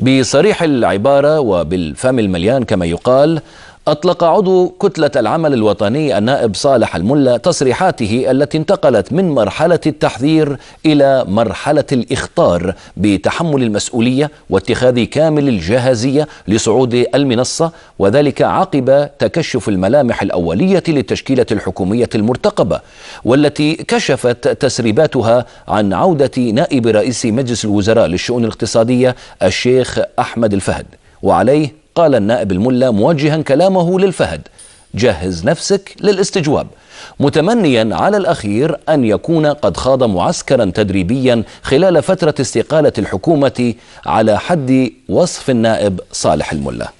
بصريح العبارة وبالفم المليان كما يقال أطلق عضو كتلة العمل الوطني النائب صالح الملا تصريحاته التي انتقلت من مرحلة التحذير إلى مرحلة الإخطار بتحمل المسؤولية واتخاذ كامل الجاهزية لصعود المنصة وذلك عقب تكشف الملامح الأولية للتشكيلة الحكومية المرتقبة والتي كشفت تسريباتها عن عودة نائب رئيس مجلس الوزراء للشؤون الاقتصادية الشيخ أحمد الفهد وعليه قال النائب الملا موجها كلامه للفهد جهز نفسك للاستجواب متمنيا على الأخير أن يكون قد خاض معسكرا تدريبيا خلال فترة استقالة الحكومة على حد وصف النائب صالح الملا